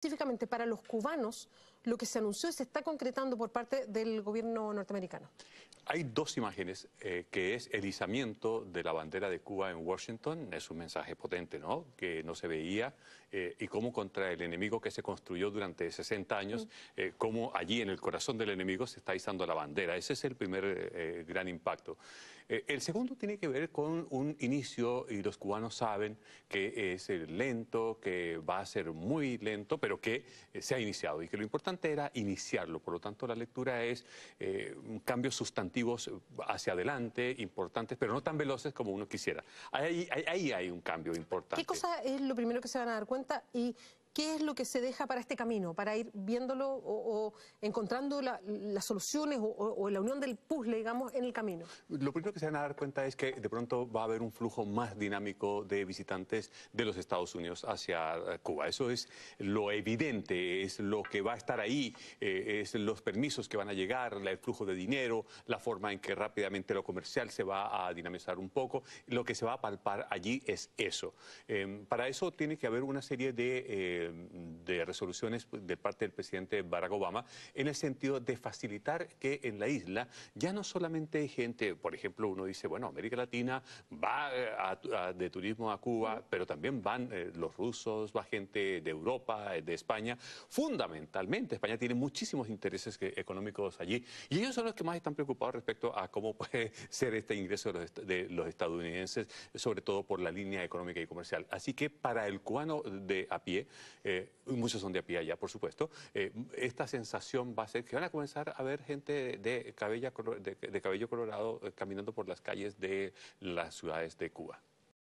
específicamente para los cubanos, lo que se anunció se está concretando por parte del gobierno norteamericano. Hay dos imágenes, eh, que es el izamiento de la bandera de Cuba en Washington, es un mensaje potente, ¿no? Que no se veía, eh, y cómo contra el enemigo que se construyó durante 60 años, eh, cómo allí en el corazón del enemigo se está izando la bandera. Ese es el primer gran impacto. el segundo tiene que ver con un inicio, y los cubanos saben que es lento, que va a ser muy lento, pero pero que eh, se ha iniciado y que lo importante era iniciarlo. Por lo tanto, la lectura es eh, cambios sustantivos hacia adelante, importantes, pero no tan veloces como uno quisiera. Ahí, hay un cambio importante. ¿Qué cosa es lo primero que se van a dar cuenta y ¿Qué es lo que se deja para este camino, para ir viéndolo o, encontrando las soluciones o, la unión del puzzle, digamos, en el camino? Lo primero que se van a dar cuenta es que de pronto va a haber un flujo más dinámico de visitantes de los Estados Unidos hacia eh, Cuba. Eso es lo evidente, es lo que va a estar ahí, eh, es los permisos que van a llegar, el flujo de dinero, la forma en que rápidamente lo comercial se va a dinamizar un poco. Lo que se va a palpar allí es eso. Em, para eso tiene que haber una serie de... Eh, eh, de resoluciones de parte del presidente Barack Obama en el sentido de facilitar que en la isla ya no solamente hay gente, por ejemplo, uno dice, bueno, América Latina va eh, de turismo a Cuba, pero también van eh, los rusos, va gente de Europa, de España, fundamentalmente España tiene muchísimos intereses económicos allí y ellos son los que más están preocupados respecto a cómo puede ser este ingreso de los, de los estadounidenses, sobre todo por la línea económica y comercial. Así que para el cubano de a pie, eh, muchos son de a pie allá, por supuesto, eh, esta sensación va a ser que van a comenzar a ver gente de, de cabello colorado eh, caminando por las calles de las ciudades de Cuba.